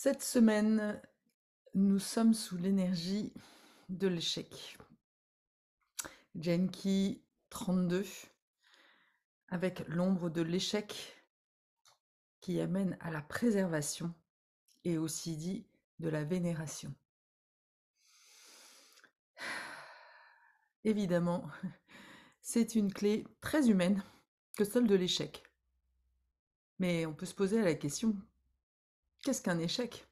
Cette semaine, nous sommes sous l'énergie de l'échec. Jenki 32, avec l'ombre de l'échec qui amène à la préservation et aussi dit de la vénération. Évidemment, c'est une clé très humaine que celle de l'échec. Mais on peut se poser la question, Qu'est-ce qu'un échec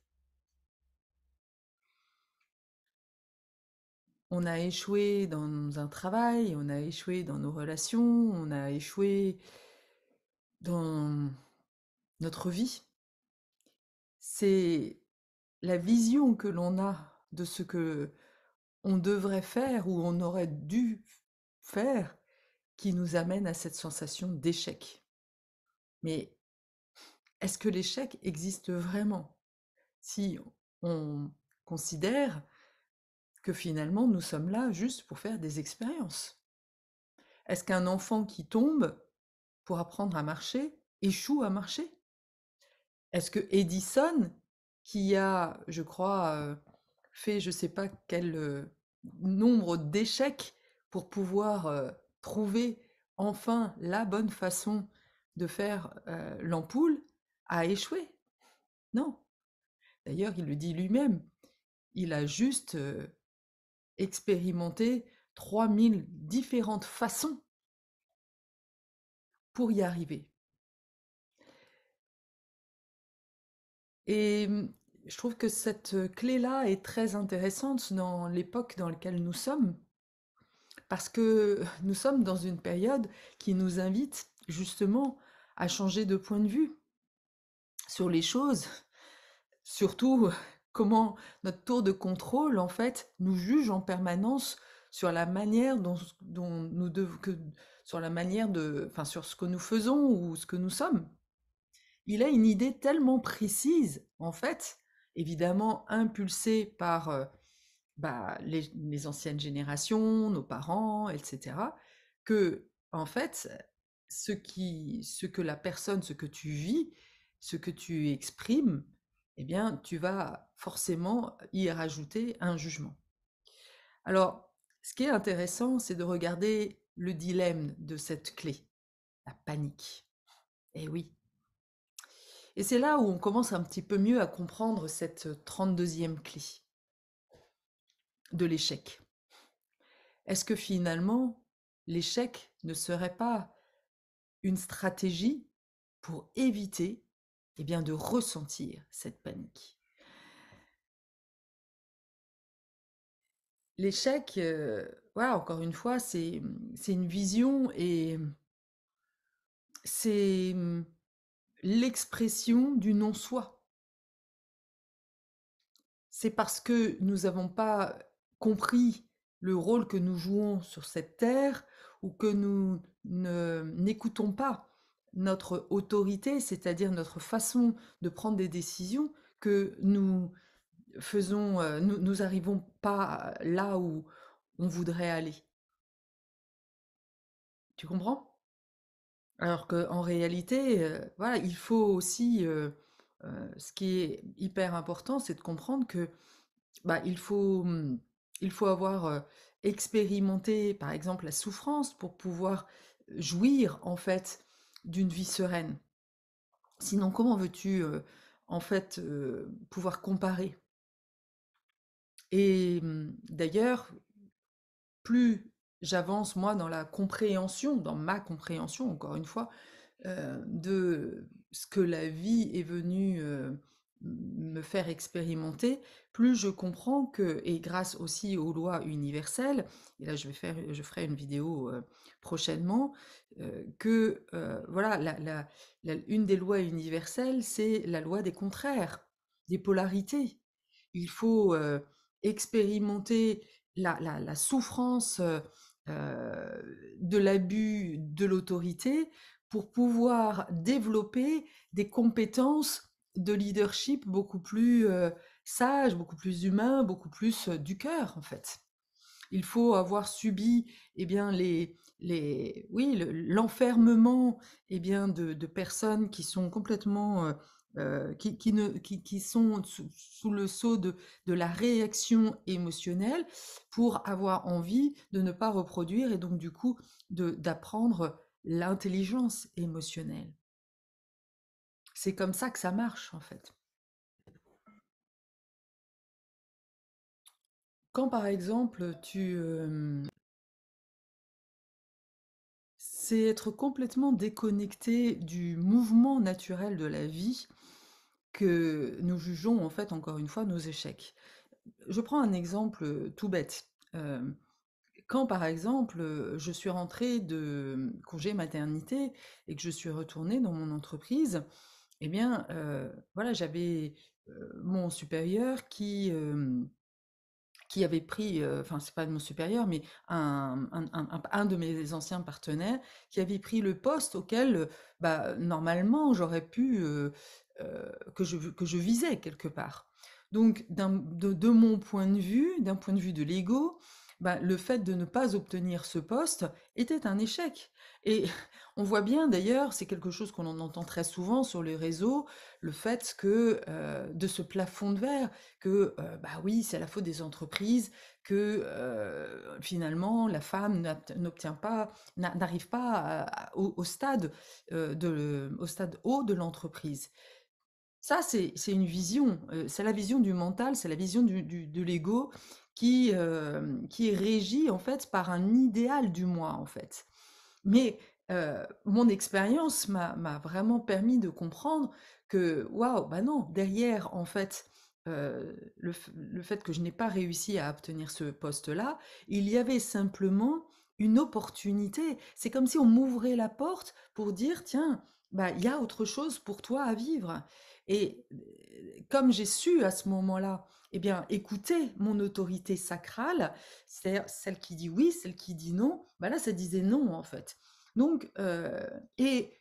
on a échoué dans un travail, on a échoué dans nos relations, on a échoué dans notre vie. C'est la vision que l'on a de ce que on devrait faire ou on aurait dû faire qui nous amène à cette sensation d'échec. Mais est-ce que l'échec existe vraiment Si on considère que finalement nous sommes là juste pour faire des expériences. Est-ce qu'un enfant qui tombe pour apprendre à marcher échoue à marcher Est-ce que Edison, qui a, je crois, euh, fait je ne sais pas quel euh, nombre d'échecs pour pouvoir euh, trouver enfin la bonne façon de faire l'ampoule, a échoué. Non. D'ailleurs, il le dit lui-même. Il a juste expérimenté 3000 différentes façons pour y arriver. Et mmh, je trouve que cette clé-là est très intéressante dans l'époque dans laquelle nous sommes, parce que nous sommes dans une période qui nous invite justement à changer de point de vue, sur les choses, surtout comment notre tour de contrôle, en fait, nous juge en permanence sur la manière dont, nous devons, sur la manière de, enfin, sur ce que nous faisons ou ce que nous sommes. Il a une idée tellement précise, en fait, évidemment impulsée par euh, bah, les, les, anciennes générations, nos parents, etc., que, en fait, ce, qui, ce que la personne, ce que tu vis, ce que tu exprimes, eh bien, tu vas forcément y rajouter un jugement. Alors, ce qui est intéressant, c'est de regarder le dilemme de cette clé, la panique. Eh oui. Et c'est là où on commence un petit peu mieux à comprendre cette 32e clé de l'échec. Est-ce que finalement, l'échec ne serait pas une stratégie pour éviter eh bien de ressentir cette panique. L'échec, euh, voilà, encore une fois, c'est mmh, une vision et mmh, c'est mmh, l'expression du non-soi. C'est parce que nous n'avons pas compris le rôle que nous jouons sur cette terre ou que nous n'écoutons pas notre autorité, c'est-à-dire notre façon de prendre des décisions, que nous faisons, euh, nous, nous pas là où on voudrait aller. Tu comprends alors qu'en réalité, euh, il faut aussi, euh, ce qui est hyper important, c'est de comprendre que bah, mm, il faut avoir expérimenté, par exemple, la souffrance pour pouvoir jouir, en fait, d'une vie sereine. Sinon, comment veux-tu en fait pouvoir comparer Et mmh, d'ailleurs, plus j'avance moi dans la compréhension, dans ma compréhension encore une fois, de ce que la vie est venue me faire expérimenter, plus je comprends que, et grâce aussi aux lois universelles, et là je, vais faire, je ferai une vidéo prochainement, que voilà, une des lois universelles, c'est la loi des contraires, des polarités. Il faut expérimenter la, souffrance euh, de l'abus de l'autorité pour pouvoir développer des compétences de leadership beaucoup plus sage, beaucoup plus humain, beaucoup plus du cœur en fait. Il faut avoir subi eh bien les, oui l'enfermement eh bien de, personnes qui sont complètement qui, sont sous, le sceau de, la réaction émotionnelle pour avoir envie de ne pas reproduire et donc du coup d'apprendre l'intelligence émotionnelle. C'est comme ça que ça marche, en fait. Quand, par exemple, tu... c'est être complètement déconnecté du mouvement naturel de la vie que nous jugeons, en fait, encore une fois, nos échecs. Je prends un exemple tout bête. quand par exemple je suis rentrée de congé maternité et que je suis retournée dans mon entreprise, eh bien, euh, voilà, j'avais euh, mon supérieur qui, qui avait pris, euh, enfin, c'est pas mon supérieur, mais un, de mes anciens partenaires qui avait pris le poste auquel, bah, normalement, j'aurais pu, que, je, visais quelque part. Donc, de, mon point de vue, d'un point de vue de l'ego, bah, le fait de ne pas obtenir ce poste était un échec. Et on voit bien d'ailleurs, c'est quelque chose qu'on entend très souvent sur les réseaux, le fait que euh, de ce plafond de verre, que euh, bah oui, c'est la faute des entreprises, que euh, finalement la femme n'obtient pas, n'arrive pas au, stade de, au stade haut de l'entreprise. Ça, c'est une vision. c'est la vision du mental, c'est la vision du, de l'ego qui, euh, qui est régi en fait par un idéal du moi en fait. Mais euh, mon expérience m'a vraiment permis de comprendre que waouh, bah non, derrière en fait euh, le, fait que je n'ai pas réussi à obtenir ce poste-là, il y avait simplement une opportunité. C'est comme si on m'ouvrait la porte pour dire, tiens, bah, il y a autre chose pour toi à vivre. Et euh, comme j'ai su à ce moment-là, eh bien, écouter mon autorité sacrale, cest celle qui dit oui, celle qui dit non, ben là, ça disait non, en fait. Donc, euh, et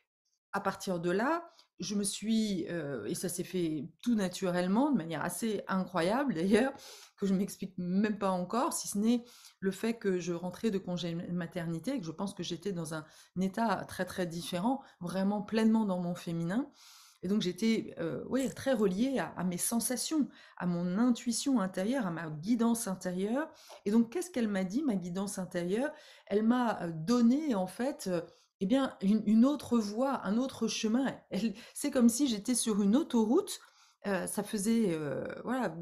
à partir de là, je me suis, euh, et ça s'est fait tout naturellement, de manière assez incroyable d'ailleurs, que je m'explique même pas encore, si ce n'est le fait que je rentrais de congé maternité et que je pense que j'étais dans un état très très différent, vraiment pleinement dans mon féminin. Et donc j'étais euh, très reliée à, mes sensations, à mon intuition intérieure, à ma guidance intérieure. Et donc qu'est-ce qu'elle m'a dit, ma guidance intérieure Elle m'a euh, donné en fait euh, eh bien, une, autre voie, un autre chemin. C'est comme si j'étais sur une autoroute. ça faisait voilà,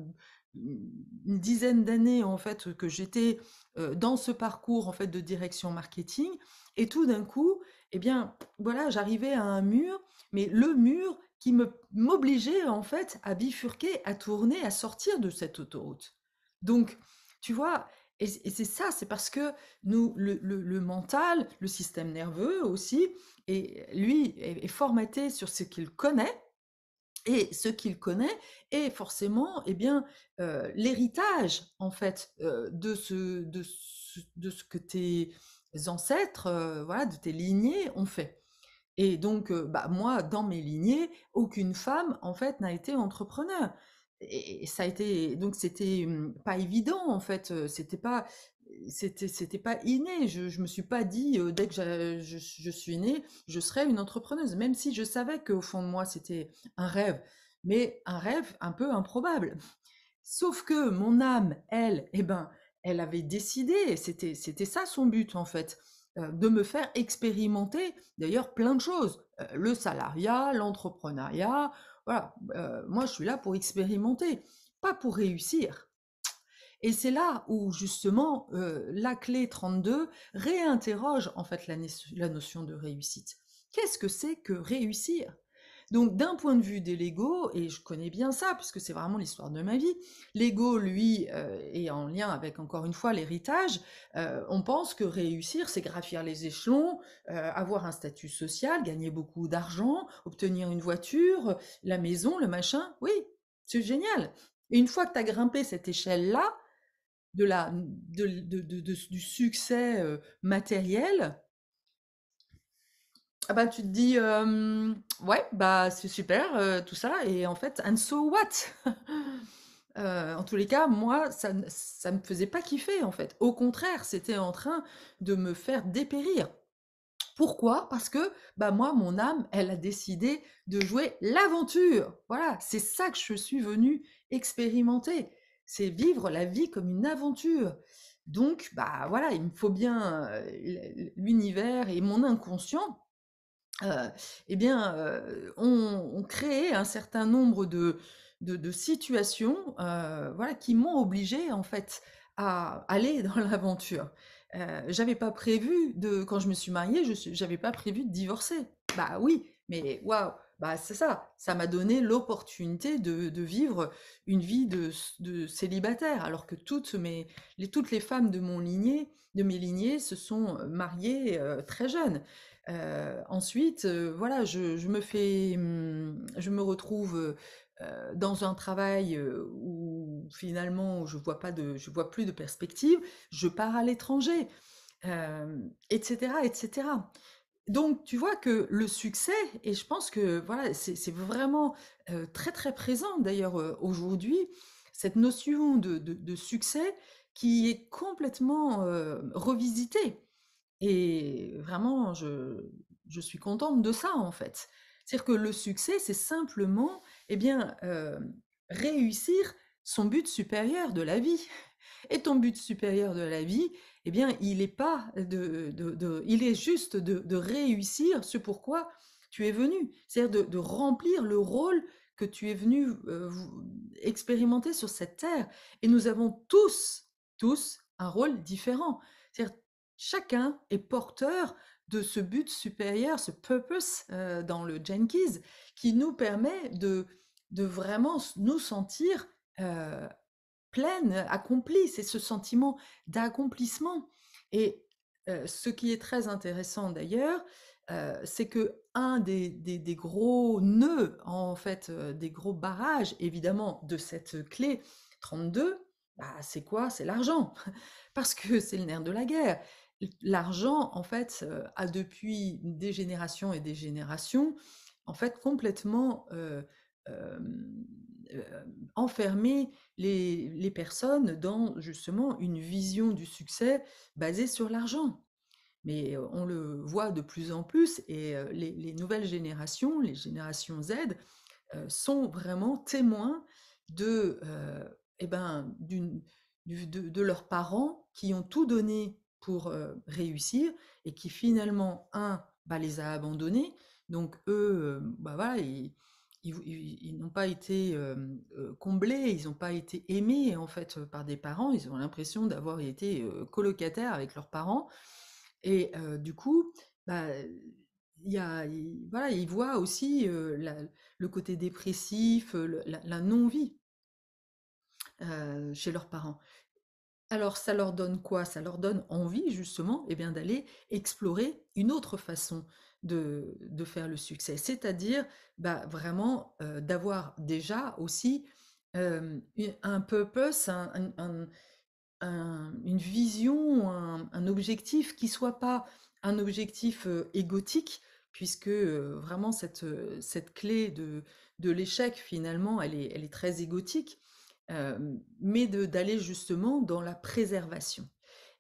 une dizaine d'années en fait que j'étais dans ce parcours en fait de direction marketing et tout d'un coup eh bien, voilà, j'arrivais à un mur, mais le mur qui me m'obligeait en fait à bifurquer, à tourner, à sortir de cette autoroute. Donc, tu vois, et, c'est ça, c'est parce que nous, le, mental, le système nerveux aussi, et lui est, formaté sur ce qu'il connaît, et ce qu'il connaît est forcément eh bien euh, l'héritage en fait euh, de ce de ce, de ce que tes ancêtres, euh, voilà, de tes lignées ont fait. Et donc, euh, bah, moi, dans mes lignées, aucune femme, en fait, n'a été entrepreneur. Et, ça a été, donc, c'était mmh, pas évident, en fait. Euh, c'était pas, c'était, c'était pas inné. Je, ne me suis pas dit, dès que je, suis née, je serais une entrepreneuse, même si je savais qu'au fond de moi, c'était un rêve, mais un rêve un peu improbable. Sauf que mon âme, elle, eh ben, elle avait décidé, c'était ça son but en fait, de me faire expérimenter d'ailleurs plein de choses, le salariat, l'entrepreneuriat, voilà, moi je suis là pour expérimenter, pas pour réussir. Et c'est là où justement la clé 32 réinterroge en fait la notion de réussite. Qu'est-ce que c'est que réussir donc d'un point de vue des Lego, et je connais bien ça puisque c'est vraiment l'histoire de ma vie, l'ego, lui, euh, est en lien avec, encore une fois, l'héritage. Euh, on pense que réussir, c'est graffir les échelons, euh, avoir un statut social, gagner beaucoup d'argent, obtenir une voiture, la maison, le machin. Oui, c'est génial. Et une fois que tu as grimpé cette échelle-là, de la, du succès matériel, ah bah, tu te dis, ouais, bah, c'est super, euh, tout ça, et en fait, and so what euh, en tous les cas, moi, ça ne me faisait pas kiffer, en fait. Au contraire, c'était en train de me faire dépérir. Pourquoi Parce que bah moi, mon âme, elle a décidé de jouer l'aventure. Voilà, c'est ça que je suis venue expérimenter. C'est vivre la vie comme une aventure. Donc, bah voilà, il me faut bien euh, l'univers et mon inconscient euh, eh bien, euh, on, crée un certain nombre de, de, situations euh, voilà, qui m'ont obligé en fait à aller dans l'aventure. Euh, j'avais pas prévu de quand je me suis mariée, je n'avais pas prévu de divorcer. Bah oui, mais waouh, bah, c'est ça, ça m'a donné l'opportunité de, vivre une vie de, célibataire, alors que toutes, mes, les, toutes les femmes de mon lignée, de mes lignées, se sont euh, mariées euh, très jeunes. Euh, ensuite, voilà, je, je, me fais, hum, je me retrouve dans un travail où finalement je vois pas de, je vois plus de perspective. Je pars à l'étranger, etc., etc. Donc, tu vois que le succès, et je pense que voilà, c'est vraiment très très présent d'ailleurs aujourd'hui, cette notion de, succès qui est complètement revisitée. Et vraiment, je, suis contente de ça en fait. C'est-à-dire que le succès, c'est simplement eh bien, réussir son but supérieur de la vie. Et ton but supérieur de la vie, eh bien, il est pas de, de, il est juste de, réussir ce pourquoi tu es venu, c'est-à-dire de, remplir le rôle que tu es venu euh, expérimenter sur cette terre. Et nous avons tous, tous un rôle différent. C'est-à-dire chacun est porteur de ce but supérieur, ce purpose euh, dans le Jenkins, qui nous permet de, de vraiment nous sentir euh, pleine, euh, accomplie, c'est ce sentiment d'accomplissement. Et euh, ce qui est très intéressant d'ailleurs, euh, c'est que un des, gros nœuds, en fait, des gros barrages, évidemment, de cette clé 32, bah, c'est quoi C'est l'argent, parce que c'est le nerf de la guerre. L'argent, en fait, a depuis des générations et des générations, en fait, complètement euh, enfermer les, personnes dans justement une vision du succès basée sur l'argent. Mais on le voit de plus en plus et les, nouvelles générations, les générations Z, sont vraiment témoins de, eh ben, de, leurs parents qui ont tout donné pour réussir et qui finalement, un, bah, les a abandonnés. Donc eux, bah, voilà, ils, ils, n'ont pas été comblés, ils n'ont pas été aimés en fait par des parents. Ils ont l'impression d'avoir été colocataires avec leurs parents. Et du coup, bah, voilà, ils voient aussi le côté dépressif, la, non-vie chez leurs parents. Alors ça leur donne quoi Ça leur donne envie justement et eh bien d'aller explorer une autre façon de, faire le succès. C'est-à-dire bah, vraiment euh, d'avoir déjà aussi euh, un purpose, une vision, un, objectif qui soit pas un objectif euh, égotique, puisque vraiment cette, clé de, l'échec, finalement, elle est, elle est très égotique, mais d'aller justement dans la préservation.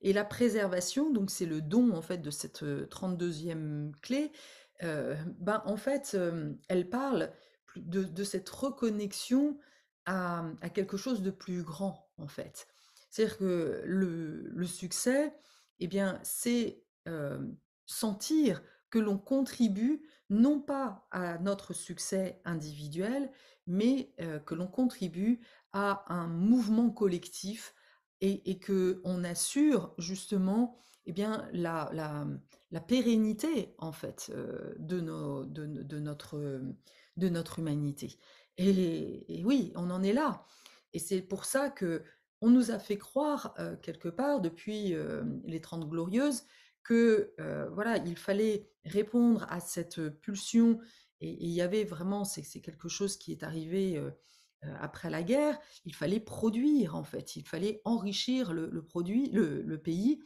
Et la préservation, donc c'est le don en fait de cette 32e euh, clé, euh, ben, en fait, elle parle de, cette reconnexion à, quelque chose de plus grand, en fait. C'est-à-dire que le, succès, eh bien, c'est sentir que l'on contribue non pas à notre succès individuel, mais euh, que l'on contribue à un mouvement collectif et, et qu'on assure justement eh bien, la, la, la, pérennité en fait euh, de, nos, de, de, notre, de notre humanité. Et, oui, on en est là. Et c'est pour ça que on nous a fait croire euh, quelque part depuis euh, les Trente Glorieuses que voilà, il fallait répondre à cette pulsion. et il y avait vraiment, c'est quelque chose qui est arrivé euh, après la guerre, il fallait produire en fait, il fallait enrichir le, produit, le, pays.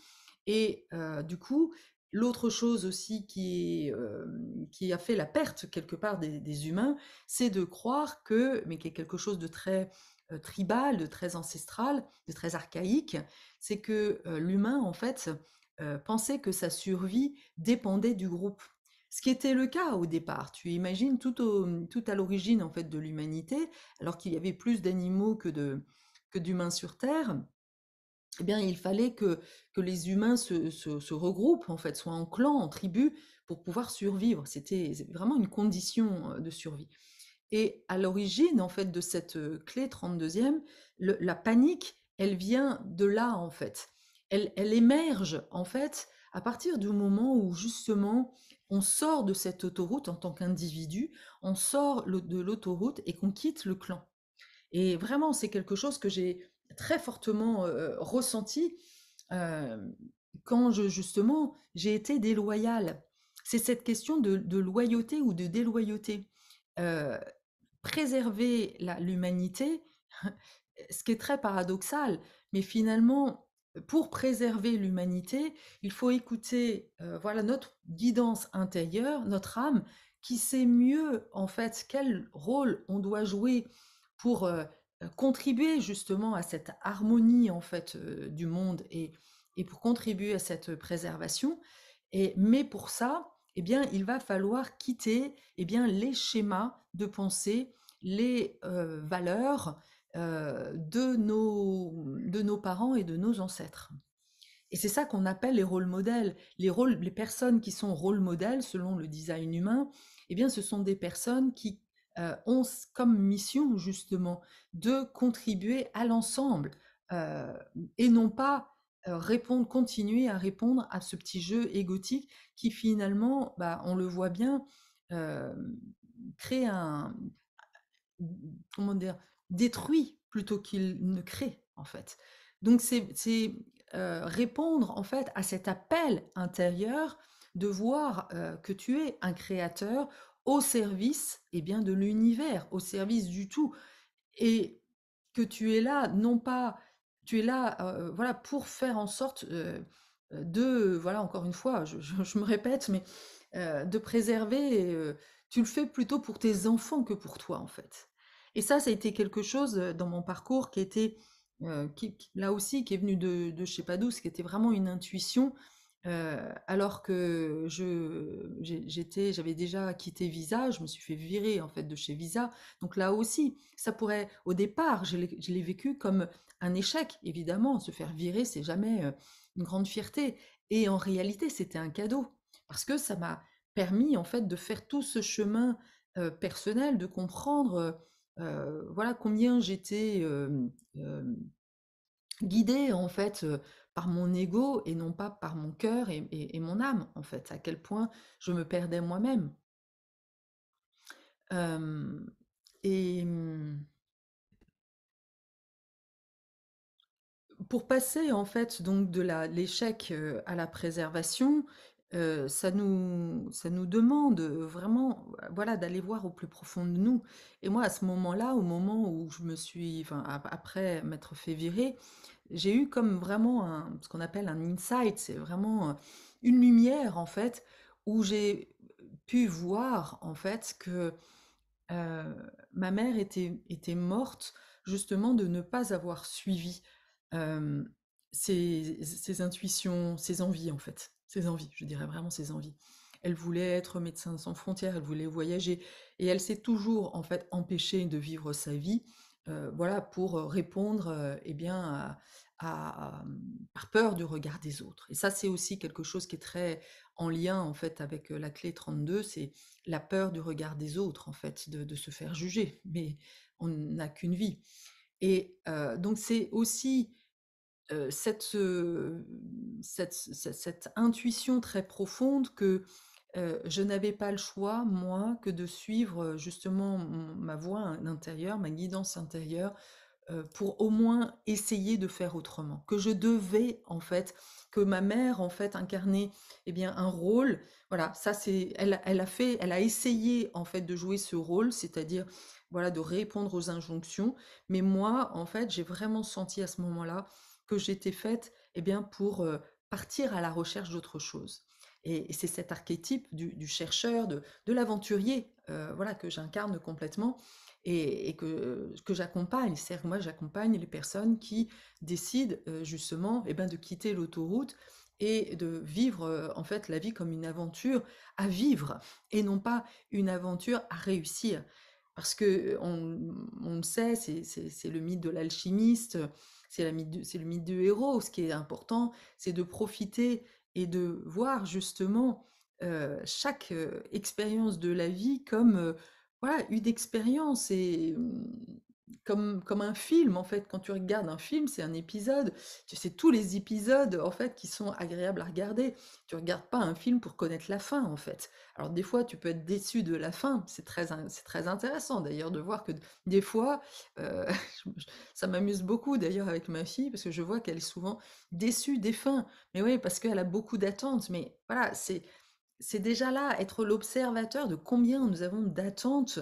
Et euh, du coup, l'autre chose aussi qui, euh, qui a fait la perte quelque part des, humains, c'est de croire que, mais qui est quelque chose de très tribal, de très ancestral, de très archaïque, c'est que l'humain en fait pensait que sa survie dépendait du groupe. Ce qui était le cas au départ. Tu imagines mmh, tout, à l'origine en fait de l'humanité, alors qu'il y avait plus d'animaux que que d'humains sur Terre. Eh bien, il fallait que, les humains se, regroupent, en fait, soient en clan, en tribu, pour pouvoir survivre. C'était vraiment une condition de survie. Et à l'origine, en fait, de cette clé 32e, la panique, elle vient de là, en fait. Elle, elle émerge, en fait, à partir du moment où justement on sort de cette autoroute en tant qu'individu, on sort de l'autoroute et qu'on quitte le clan. Et vraiment, c'est quelque chose que j'ai très fortement euh, ressenti euh, quand je, justement j'ai été déloyale. C'est cette question de, loyauté ou de déloyauté. Euh, préserver l'humanité, ce qui est très paradoxal, mais finalement, pour préserver l'humanité, il faut écouter euh, voilà notre guidance intérieure, notre âme, qui sait mieux en fait quel rôle on doit jouer pour euh, contribuer justement à cette harmonie en fait euh, du monde et, et, pour contribuer à cette préservation. Et, mais pour ça, eh bien, il va falloir quitter eh bien, les schémas de pensée, les valeurs, euh, de, nos, de nos parents et de nos ancêtres. Et c'est ça qu'on appelle les rôles modèles. Les, rôles, les personnes qui sont rôles modèles, selon le design humain, eh bien, ce sont des personnes qui euh, ont comme mission, justement, de contribuer à l'ensemble euh, et non pas répondre, continuer à répondre à ce petit jeu égotique qui, finalement, bah, on le voit bien, crée un, comment dire, détruit plutôt qu'il ne crée, en fait. Donc, c'est euh, répondre, en fait, à cet appel intérieur de voir euh, que tu es un créateur au service et eh bien, de l'univers, au service du tout. Et que tu es là, non pas, tu es là euh, voilà, pour faire en sorte de, voilà, encore une fois, je me répète, mais de préserver, tu le fais plutôt pour tes enfants que pour toi, en fait. Et ça, ça a été quelque chose euh, dans mon parcours qui était, euh, qui, là aussi, qui est venu de, chez je sais pas d'où, qui était vraiment une intuition. Euh, alors que je, j'étais, j'avais déjà quitté Visa, je me suis fait virer en fait de chez Visa. Donc là aussi, ça pourrait, au départ, je l'ai, vécu comme un échec. Évidemment, se faire virer, c'est jamais une grande fierté. Et en réalité, c'était un cadeau parce que ça m'a permis en fait de faire tout ce chemin personnel, de comprendre euh, voilà combien j'étais guidée en fait par mon ego et non pas par mon cœur et, mon âme en fait, à quel point je me perdais moi-même. et mmh pour passer en fait donc de l'échec à la préservation, ça nous ça nous demande, vraiment, voilà, d'aller voir au plus profond de nous et moi, à ce moment-là, au moment où je me suis enfin, après m'être fait virer, j'ai eu comme vraiment ce qu'on appelle un insight, c'est vraiment, une lumière, en fait, où j'ai pu voir, en fait, que, ma mère était était morte justement de ne pas avoir suivi, ses intuitions, ses envies, en fait ses envies, je dirais vraiment ses envies. Elle voulait être médecin sans frontières, elle voulait voyager, et elle s'est toujours en fait empêchée de vivre sa vie, euh, voilà, pour euh, répondre, euh, eh bien, à, par peur du regard des autres. Et ça, c'est aussi quelque chose qui est très en lien en fait avec la clé 32, c'est la peur du regard des autres, en fait, de, se faire juger. Mais on n'a qu'une vie. Et donc, c'est aussi cette, intuition très profonde que je n'avais pas le choix, moi, que de suivre justement ma voie intérieure, ma guidance intérieure, pour au moins essayer de faire autrement. Que je devais, en fait, que ma mère, en fait, incarnait eh bien, un rôle. Voilà, ça, c'est. Elle, elle, a fait, elle a essayé, en fait, de jouer ce rôle, c'est-à-dire voilà de répondre aux injonctions mais moi en fait j'ai vraiment senti à ce moment-là que j'étais faite eh bien, pour partir à la recherche d'autre chose. Et, c'est cet archétype du, chercheur, de, l'aventurier, voilà, que j'incarne complètement et, que, que j'accompagne. cest à moi, j'accompagne les personnes qui décident justement eh bien, de quitter l'autoroute et de vivre en fait la vie comme une aventure à vivre et non pas une aventure à réussir. Parce que on, le sait, c'est le mythe de l'alchimiste, c'est le mythe du héros. Ce qui est important, c'est de profiter et de voir justement chaque expérience de la vie comme voilà une expérience et mmh, comme, un film, en fait. Quand tu regardes un film, c'est un épisode. tu sais tous les épisodes, en fait, qui sont agréables à regarder. Tu ne regardes pas un film pour connaître la fin, en fait. Alors, des fois, tu peux être déçu de la fin. C'est très, très intéressant, d'ailleurs, de voir que des fois, euh, ça m'amuse beaucoup, d'ailleurs, avec ma fille, parce que je vois qu'elle est souvent déçue des fins. Mais oui, parce qu'elle a beaucoup d'attentes. Mais voilà, c'est, c'est déjà là, être l'observateur de combien nous avons d'attentes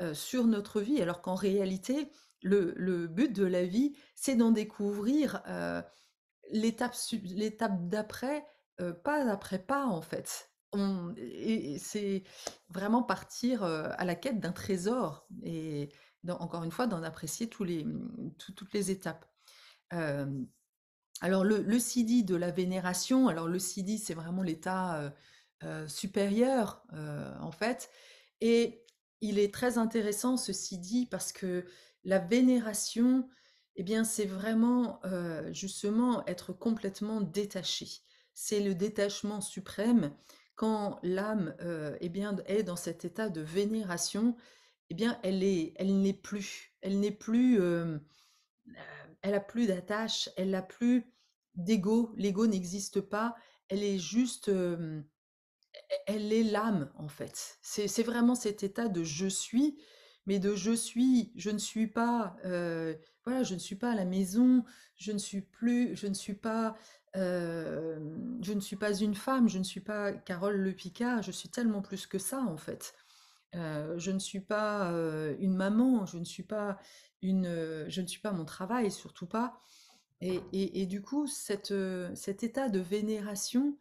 euh, sur notre vie, alors qu'en réalité, le, le, but de la vie, c'est d'en découvrir euh, l'étape d'après, euh, pas après pas, en fait. On, et, c'est vraiment partir euh, à la quête d'un trésor et encore une fois d'en apprécier tous les, toutes les étapes. alors le, le de la vénération, alors le Siddhi c'est vraiment l'état supérieur en fait, et il est très intéressant, ceci dit, parce que la vénération, eh bien, c'est vraiment euh, justement être complètement détaché. C'est le détachement suprême. Quand l'âme euh, eh bien, est dans cet état de vénération, eh bien, elle est, elle n'est plus, elle n'est plus, euh, elle a plus d'attache, elle n'a plus d'ego. L'ego n'existe pas. Elle est juste, elle est l'âme en fait. C'est vraiment cet état de je suis, mais de je suis, je ne suis pas, euh, voilà, je ne suis pas à la maison, je ne suis plus, je ne suis pas, euh, je ne suis pas une femme, je ne suis pas Carole Le je suis tellement plus que ça en fait. Euh, je ne suis pas une maman, je ne suis pas une, je ne suis pas mon travail, surtout pas. Et, et, et du coup, cette, cet état de vénération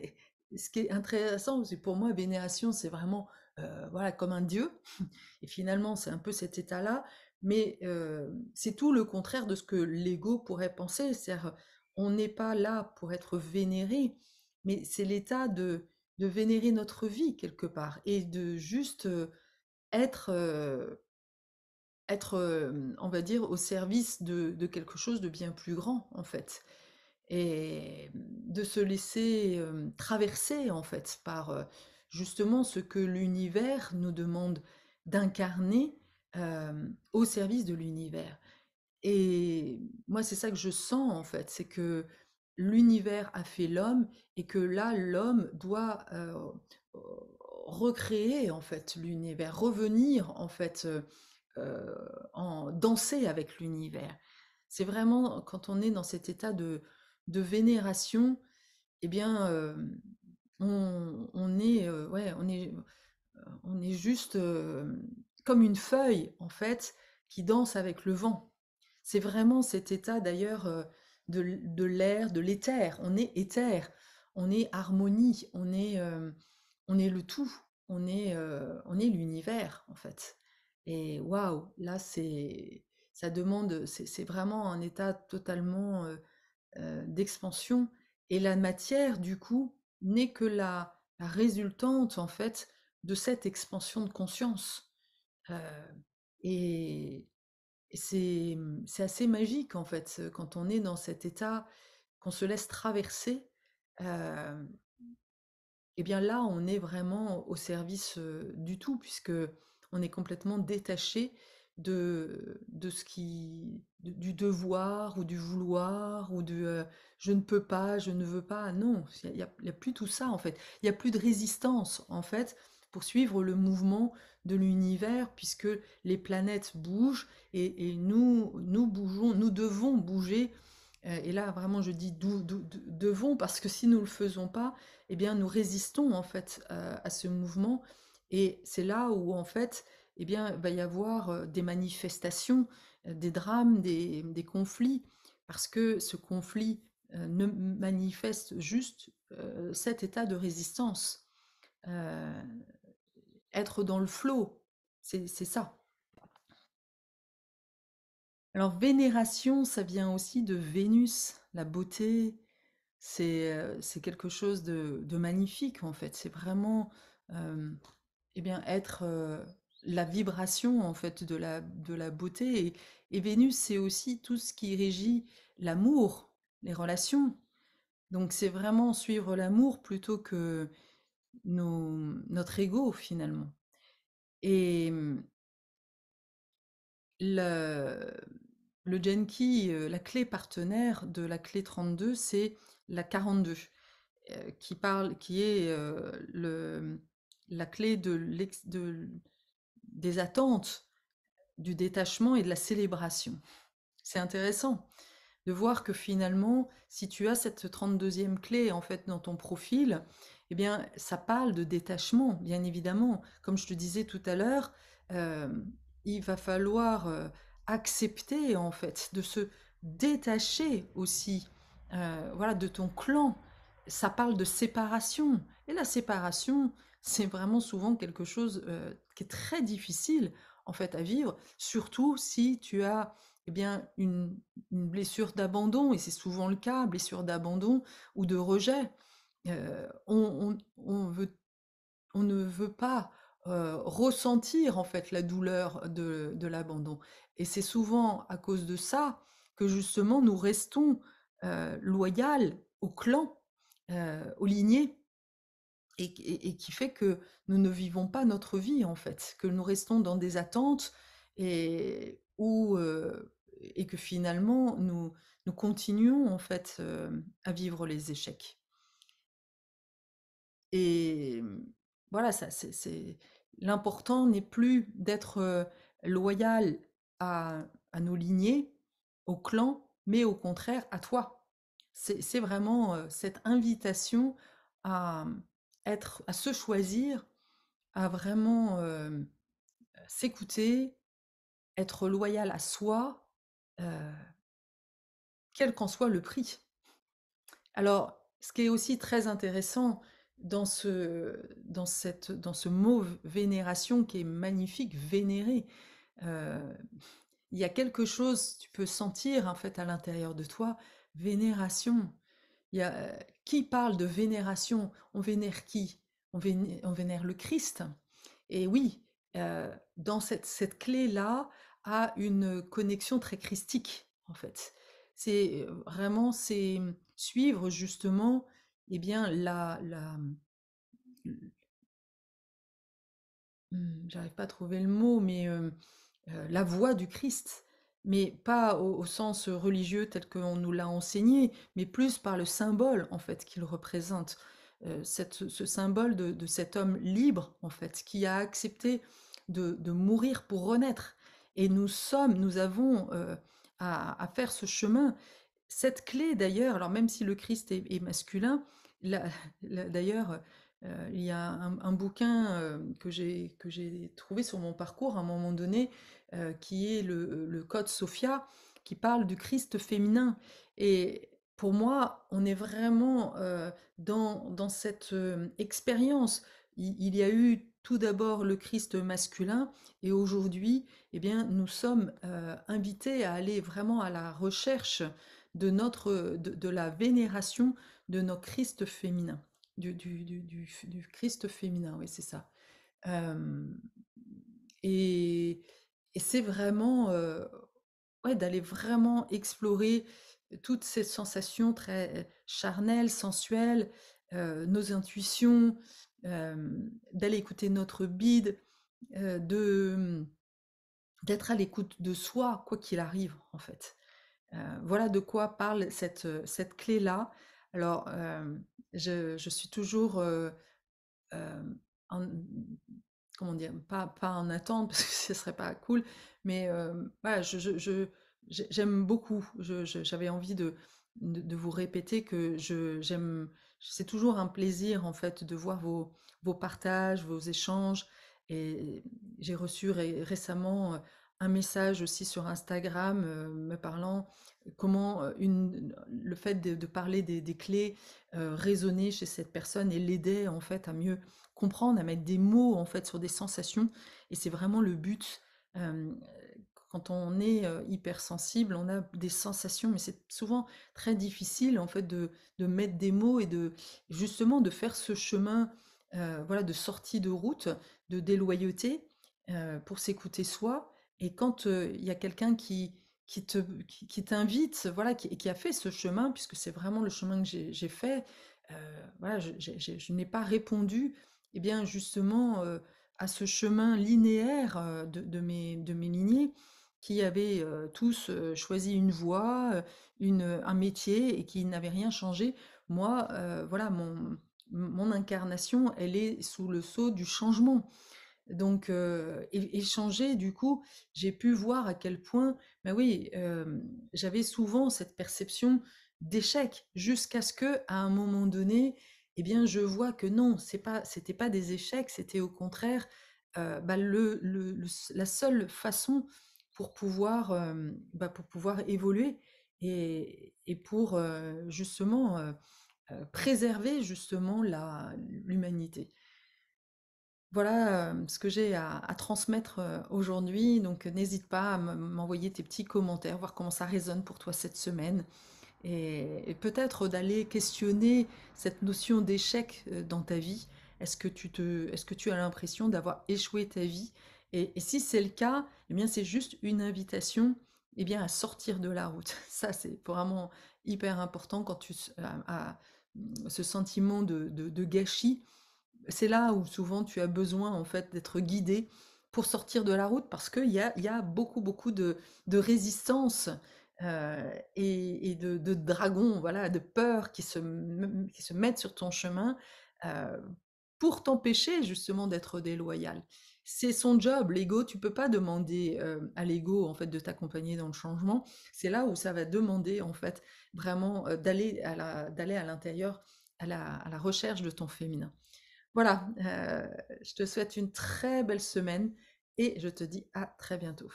ce qui est intéressant, c'est pour moi, vénération, c'est vraiment euh, voilà comme un dieu. Et finalement, c'est un peu cet état-là. Mais euh, c'est tout le contraire de ce que l'ego pourrait penser. C'est-à-dire, on n'est pas là pour être vénéré, mais c'est l'état de, de, vénérer notre vie quelque part et de juste euh, être, être on va dire, au service de, de quelque chose de bien plus grand, en fait et de se laisser traverser en fait par justement ce que l'univers nous demande d'incarner au service de l'univers. Et moi, c'est ça que je sens en fait, c'est que l'univers a fait l'homme et que là, l'homme doit recréer en fait l'univers, revenir en fait, en danser avec l'univers. C'est vraiment quand on est dans cet état de, de vénération, eh bien, on, est, ouais, on, est, on est juste comme une feuille, en fait, qui danse avec le vent. C'est vraiment cet état, d'ailleurs, de, l'air, de l'éther. On est éther, on est harmonie, on est, on est le tout, on est, on est l'univers, en fait. Et waouh, là, c'est, ça demande, c'est, vraiment un état totalement euh, d'expansion. Et la matière, du coup, n'est que la, résultante, en fait, de cette expansion de conscience. Euh, et mmh, c'est assez magique, en fait, euh, quand on est dans cet état, qu'on se laisse traverser. et eh bien là, on est vraiment au service du tout, puisque on est complètement détaché de, de ce qui, du devoir ou du vouloir ou du euh, je ne peux pas, je ne veux pas. Non, il n'y a, plus tout ça en fait. Il n'y a plus de résistance en fait pour suivre le mouvement de l'univers puisque les planètes bougent et, nous, nous bougeons, nous devons bouger. Euh, et là, vraiment, je dis devons, parce que si nous ne le faisons pas, eh bien, nous résistons en fait à ce mouvement. Et c'est là où en fait, eh bien, il va y avoir des manifestations, des drames, des, conflits, parce que ce conflit ne manifeste juste cet état de résistance. être dans le flot, c'est ça. Alors, vénération, ça vient aussi de Vénus, la beauté, c'est quelque chose de, magnifique en fait. C'est vraiment eh bien, être la vibration en fait de la, de la beauté. Et, Vénus, c'est aussi tout ce qui régit l'amour, les relations. Donc c'est vraiment suivre l'amour plutôt que nos, notre ego finalement. Et le, le Genki, euh, la clé partenaire de la clé 32, c'est la 42, euh, qui, parle, qui est euh, le, la clé de, de des attentes du détachement et de la célébration. C'est intéressant de voir que finalement, si tu as cette 32e clé en fait dans ton profil, eh bien, ça parle de détachement, bien évidemment. Comme je te disais tout à l'heure, il va falloir accepter en fait de se détacher aussi, voilà, de ton clan. Ça parle de séparation. Et la séparation, c'est vraiment souvent quelque chose qui est très difficile en fait à vivre, surtout si tu as eh bien, une, blessure d'abandon, et c'est souvent le cas, blessure d'abandon ou de rejet. Euh, on, veut, on, ne veut pas euh, ressentir en fait la douleur de, l'abandon. Et c'est souvent à cause de ça que justement nous restons euh, au clan, euh, aux lignées, et, qui fait que nous ne vivons pas notre vie en fait, que nous restons dans des attentes et, où, euh, et que finalement nous, nous continuons en fait euh, à vivre les échecs. Et voilà, ça, c'est, l'important n'est plus d'être euh, loyal à, à, nos lignées, au clan, mais au contraire à toi. C'est, vraiment cette invitation à, à se choisir, à vraiment euh, s'écouter, être loyal à soi, euh, quel qu'en soit le prix. Alors, ce qui est aussi très intéressant dans ce, dans cette, dans ce mot vénération qui est magnifique, vénérer, euh, il y a quelque chose, tu peux sentir en fait à l'intérieur de toi, vénération qui parle de vénération On vénère qui on vénère, le Christ. Et oui, dans cette, cette clé-là, a une connexion très christique, en fait. C'est vraiment c'est suivre justement et eh bien, la, la mmh, j'arrive pas à trouver le mot, mais la voix du Christ mais pas au, sens religieux tel qu'on nous l'a enseigné, mais plus par le symbole en fait qu'il représente, euh, ce symbole de, cet homme libre en fait qui a accepté de, mourir pour renaître. Et nous sommes, nous avons euh, à, faire ce chemin. Cette clé d'ailleurs, alors même si le Christ est masculin, d'ailleurs euh, il y a un, bouquin euh, que j'ai trouvé sur mon parcours à un moment donné, euh, qui est le, Code Sophia, qui parle du Christ féminin. Et pour moi, on est vraiment dans, cette expérience. Il, y a eu tout d'abord le Christ masculin, et aujourd'hui, eh bien, nous sommes invités à aller vraiment à la recherche de, la vénération de nos Christes féminins du, du, Christ féminin, oui, c'est ça. et, c'est vraiment d'aller vraiment explorer toutes ces sensations très charnelles, sensuelles, nos intuitions, d'aller écouter notre bide, de mmh, d'être à l'écoute de soi, quoi qu'il arrive, en fait. voilà de quoi parle cette clé-là. Alors, euh, je, suis toujours euh, euh, comment dire, pas, en attente parce que ce serait pas cool, mais voilà, je, j'aime beaucoup. j'avais envie de, de, vous répéter que j'aime, c'est toujours un plaisir en fait de voir vos, vos partages, vos échanges. Et j'ai reçu récemment un message aussi sur Instagram euh, me parlant euh, comment euh, une, le fait de, parler des, clés résonnait chez cette personne et l'aidait en fait à mieux comprendre, à mettre des mots en fait sur des sensations. Et c'est vraiment le but. quand on est hypersensible, on a des sensations, mais c'est souvent très difficile en fait de, de, mettre des mots et de justement de faire ce chemin voilà de sortie de route, de déloyauté pour s'écouter soi et quand il y a quelqu'un qui, te qui, t'invite voilà qui, a fait ce chemin puisque c'est vraiment le chemin que j'ai fait voilà je, n'ai pas répondu eh bien justement à ce chemin linéaire de, de, mes de lignées qui avaient tous choisi une voie une un métier et qui n'avaient rien changé moi voilà mon mon incarnation elle est sous le sceau du changement donc, échanger, du coup, j'ai pu voir à quel point, ben oui, j'avais souvent cette perception d'échec jusqu'à ce que, à un moment donné, et eh bien, je vois que non, c'est pas, c'était pas des échecs, c'était au contraire bah la seule façon pour pouvoir, bah pour pouvoir évoluer et, pour justement préserver justement l'humanité. Voilà, euh, ce que j'ai à transmettre, euh, aujourd'hui, donc euh, n'hésite pas à m'envoyer tes petits commentaires, voir comment ça résonne pour toi cette semaine et peut-être d'aller questionner cette notion d'échec, dans ta vie. Est-ce que tu as l'impression d'avoir échoué ta vie? Et si c'est le cas, eh bien, c'est juste une invitation, eh bien, à sortir de la route. Ça, c'est vraiment hyper important quand tu as mm, ce sentiment de gâchis c'est là où souvent tu as besoin en fait d'être guidé pour sortir de la route parce qu'il y a, beaucoup beaucoup de, résistance euh, et, de, dragons, voilà, de peurs qui se, qui se mettent sur ton chemin euh, pour t'empêcher justement d'être déloyal. C'est son job, l'ego. Tu peux pas demander euh, à l'ego en fait de t'accompagner dans le changement. C'est là où ça va demander en fait vraiment d'aller à d'aller à l'intérieur à la recherche de ton féminin. Voilà, euh, je te souhaite une très belle semaine et je te dis à très bientôt.